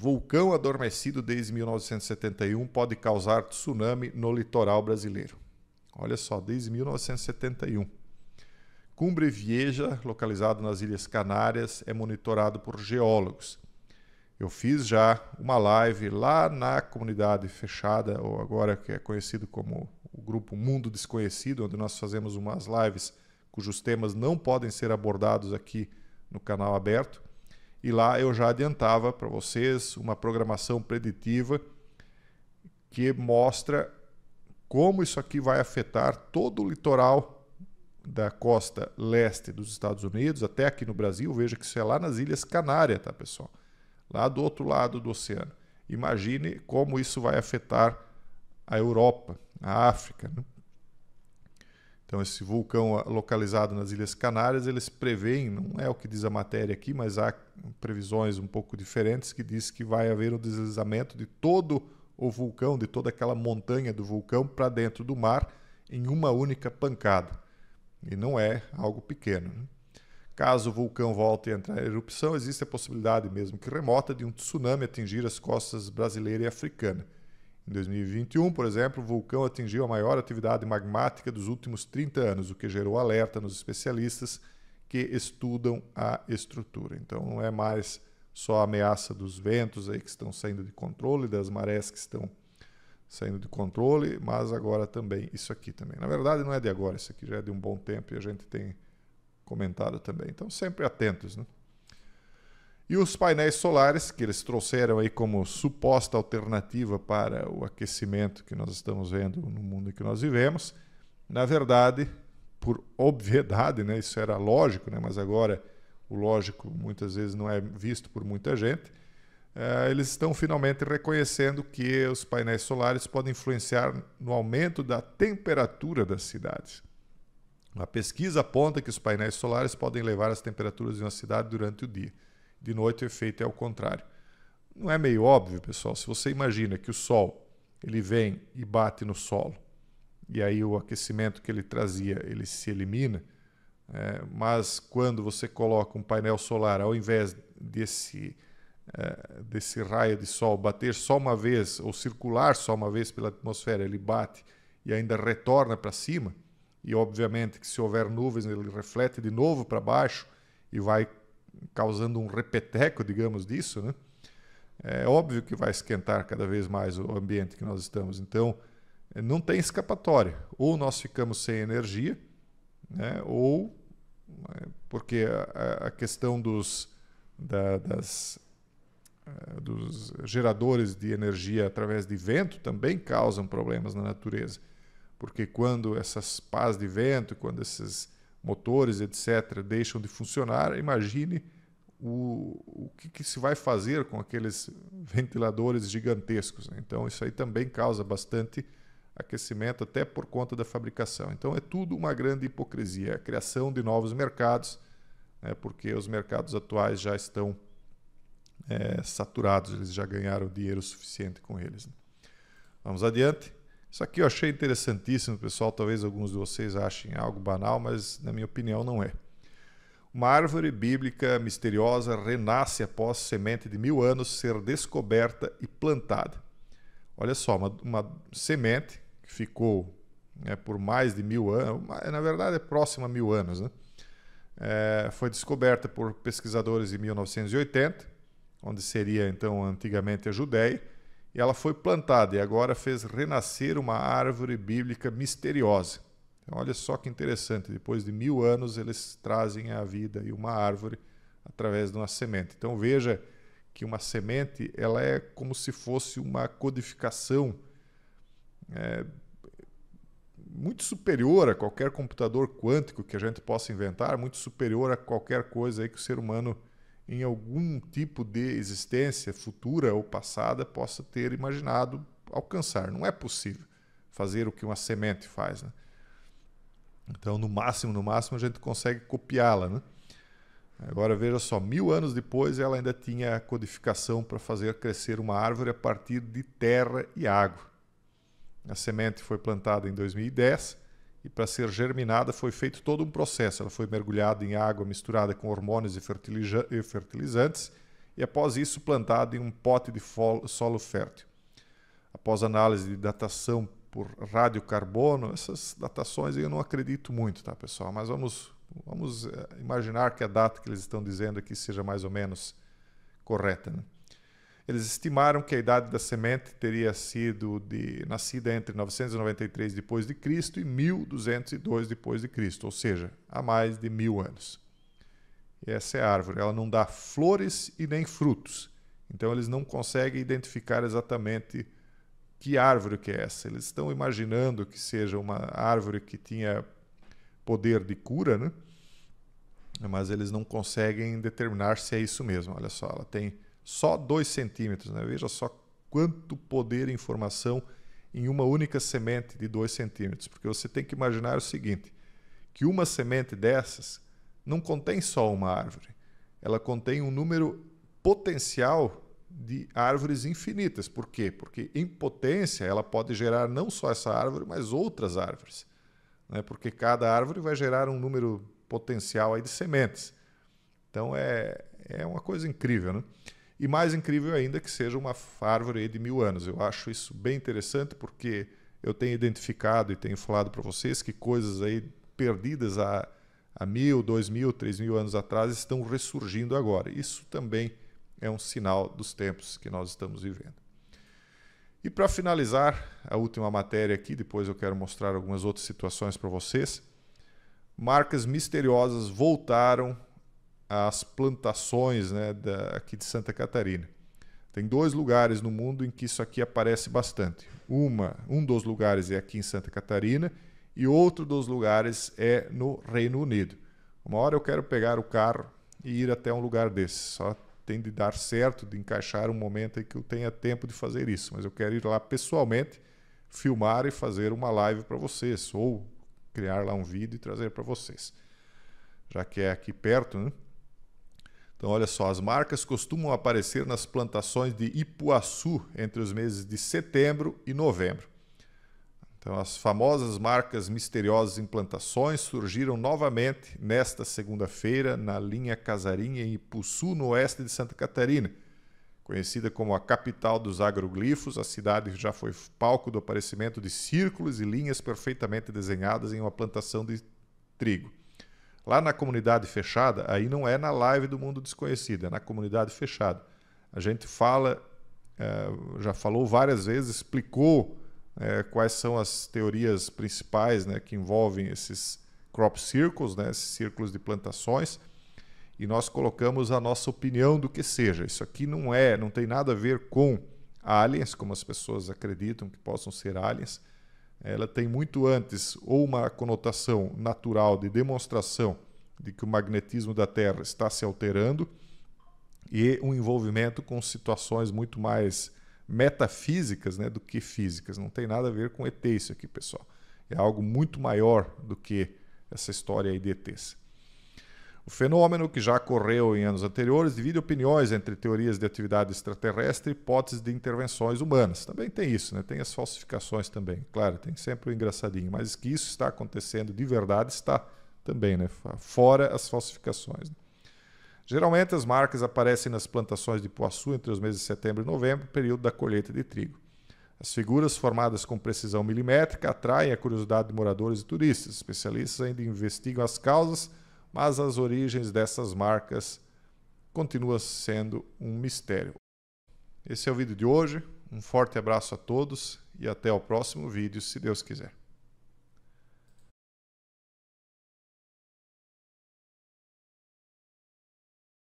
Vulcão adormecido desde 1971 pode causar tsunami no litoral brasileiro. Olha só, desde 1971. Cumbre Vieja, localizado nas Ilhas Canárias, é monitorado por geólogos. Eu fiz já uma live lá na comunidade fechada, ou agora que é conhecido como o grupo Mundo Desconhecido, onde nós fazemos umas lives cujos temas não podem ser abordados aqui no canal aberto e lá eu já adiantava para vocês uma programação preditiva que mostra como isso aqui vai afetar todo o litoral da costa leste dos Estados Unidos até aqui no Brasil. Veja que isso é lá nas Ilhas Canárias, tá, pessoal? Lá do outro lado do oceano. Imagine como isso vai afetar a Europa, a África. Né? Então, esse vulcão ah, localizado nas Ilhas Canárias, eles preveem, não é o que diz a matéria aqui, mas há previsões um pouco diferentes que diz que vai haver um deslizamento de todo o vulcão, de toda aquela montanha do vulcão para dentro do mar em uma única pancada. E não é algo pequeno. Né? Caso o vulcão volte a entrar em erupção, existe a possibilidade, mesmo que remota, de um tsunami atingir as costas brasileira e africana. Em 2021, por exemplo, o vulcão atingiu a maior atividade magmática dos últimos 30 anos, o que gerou alerta nos especialistas que estudam a estrutura. Então, não é mais só a ameaça dos ventos aí que estão saindo de controle, das marés que estão saindo de controle, mas agora também isso aqui também. Na verdade, não é de agora, isso aqui já é de um bom tempo e a gente tem comentado também. Então, sempre atentos, né? E os painéis solares, que eles trouxeram aí como suposta alternativa para o aquecimento que nós estamos vendo no mundo em que nós vivemos, na verdade, por obviedade, né, isso era lógico, né, mas agora o lógico muitas vezes não é visto por muita gente, eh, eles estão finalmente reconhecendo que os painéis solares podem influenciar no aumento da temperatura das cidades. A pesquisa aponta que os painéis solares podem levar as temperaturas de uma cidade durante o dia. De noite o efeito é ao contrário. Não é meio óbvio, pessoal? Se você imagina que o Sol ele vem e bate no solo, e aí o aquecimento que ele trazia ele se elimina, é, mas quando você coloca um painel solar, ao invés desse, é, desse raio de sol bater só uma vez, ou circular só uma vez pela atmosfera, ele bate e ainda retorna para cima, e obviamente que se houver nuvens ele reflete de novo para baixo e vai causando um repeteco, digamos, disso, né? é óbvio que vai esquentar cada vez mais o ambiente que nós estamos. Então, não tem escapatória. Ou nós ficamos sem energia, né? ou é, porque a, questão dos, da, das, é, dos geradores de energia através de vento também causam problemas na natureza. Porque quando essas pás de vento, quando esses motores, etc., deixam de funcionar, imagine o, o que, que se vai fazer com aqueles ventiladores gigantescos. Né? Então, isso aí também causa bastante aquecimento, até por conta da fabricação. Então, é tudo uma grande hipocrisia a criação de novos mercados, né, porque os mercados atuais já estão é, saturados, eles já ganharam dinheiro suficiente com eles. Né? Vamos adiante. Isso aqui eu achei interessantíssimo, pessoal. Talvez alguns de vocês achem algo banal, mas na minha opinião não é. Uma árvore bíblica misteriosa renasce após semente de mil anos ser descoberta e plantada. Olha só, uma, uma semente que ficou né, por mais de mil anos, na verdade é próxima a mil anos, né? É, foi descoberta por pesquisadores em 1980, onde seria então antigamente a Judéia ela foi plantada e agora fez renascer uma árvore bíblica misteriosa. Então, olha só que interessante, depois de mil anos eles trazem a vida e uma árvore através de uma semente. Então veja que uma semente ela é como se fosse uma codificação é, muito superior a qualquer computador quântico que a gente possa inventar, muito superior a qualquer coisa aí que o ser humano em algum tipo de existência futura ou passada possa ter imaginado alcançar. Não é possível fazer o que uma semente faz. Né? Então, no máximo, no máximo, a gente consegue copiá-la. Né? Agora veja só, mil anos depois ela ainda tinha codificação para fazer crescer uma árvore a partir de terra e água. A semente foi plantada em 2010 e para ser germinada foi feito todo um processo. Ela foi mergulhada em água misturada com hormônios e fertilizantes e após isso plantada em um pote de solo fértil. Após análise de datação por radiocarbono, essas datações eu não acredito muito, tá, pessoal? Mas vamos vamos eh, imaginar que a data que eles estão dizendo aqui seja mais ou menos correta, né? Eles estimaram que a idade da semente teria sido de, nascida entre 993 depois de Cristo e 1202 depois de Cristo, ou seja, há mais de mil anos. E essa é a árvore, ela não dá flores e nem frutos. Então eles não conseguem identificar exatamente que árvore que é essa. Eles estão imaginando que seja uma árvore que tinha poder de cura, né? Mas eles não conseguem determinar se é isso mesmo. Olha só, ela tem só 2 centímetros, né? Veja só quanto poder e informação em uma única semente de 2 centímetros. Porque você tem que imaginar o seguinte, que uma semente dessas não contém só uma árvore, ela contém um número potencial de árvores infinitas. Por quê? Porque em potência ela pode gerar não só essa árvore, mas outras árvores. Né? Porque cada árvore vai gerar um número potencial aí de sementes. Então é, é uma coisa incrível. Né? E mais incrível ainda que seja uma árvore de mil anos. Eu acho isso bem interessante porque eu tenho identificado e tenho falado para vocês que coisas aí perdidas há, há mil, dois mil, três mil anos atrás estão ressurgindo agora. Isso também é um sinal dos tempos que nós estamos vivendo. E para finalizar a última matéria aqui, depois eu quero mostrar algumas outras situações para vocês. Marcas misteriosas voltaram as plantações né, da, aqui de Santa Catarina. Tem dois lugares no mundo em que isso aqui aparece bastante. Uma, um dos lugares é aqui em Santa Catarina e outro dos lugares é no Reino Unido. Uma hora eu quero pegar o carro e ir até um lugar desse. Só tem de dar certo, de encaixar um momento em que eu tenha tempo de fazer isso. Mas eu quero ir lá pessoalmente, filmar e fazer uma live para vocês, ou criar lá um vídeo e trazer para vocês. Já que é aqui perto, né? Então, olha só, as marcas costumam aparecer nas plantações de Ipuaçu entre os meses de setembro e novembro. Então, as famosas marcas misteriosas em plantações surgiram novamente nesta segunda-feira na linha Casarinha em Ipuçu, no oeste de Santa Catarina. Conhecida como a capital dos agroglifos, a cidade já foi palco do aparecimento de círculos e linhas perfeitamente desenhadas em uma plantação de trigo. Lá na comunidade fechada, aí não é na live do Mundo Desconhecido, é na comunidade fechada. A gente fala, é, já falou várias vezes, explicou é, quais são as teorias principais né, que envolvem esses crop circles, né, esses círculos de plantações, e nós colocamos a nossa opinião do que seja. Isso aqui não é, não tem nada a ver com aliens, como as pessoas acreditam que possam ser aliens ela tem muito antes ou uma conotação natural de demonstração de que o magnetismo da Terra está se alterando e um envolvimento com situações muito mais metafísicas né, do que físicas. Não tem nada a ver com ET isso aqui, pessoal. É algo muito maior do que essa história aí de ETs. O fenômeno, que já ocorreu em anos anteriores, divide opiniões entre teorias de atividade extraterrestre e hipóteses de intervenções humanas. Também tem isso, né? tem as falsificações também. Claro, tem sempre o um engraçadinho, mas que isso está acontecendo de verdade está também, né? fora as falsificações. Geralmente as marcas aparecem nas plantações de Poaçu entre os meses de setembro e novembro, período da colheita de trigo. As figuras formadas com precisão milimétrica atraem a curiosidade de moradores e turistas. Especialistas ainda investigam as causas mas as origens dessas marcas continuam sendo um mistério. Esse é o vídeo de hoje. Um forte abraço a todos e até o próximo vídeo, se Deus quiser.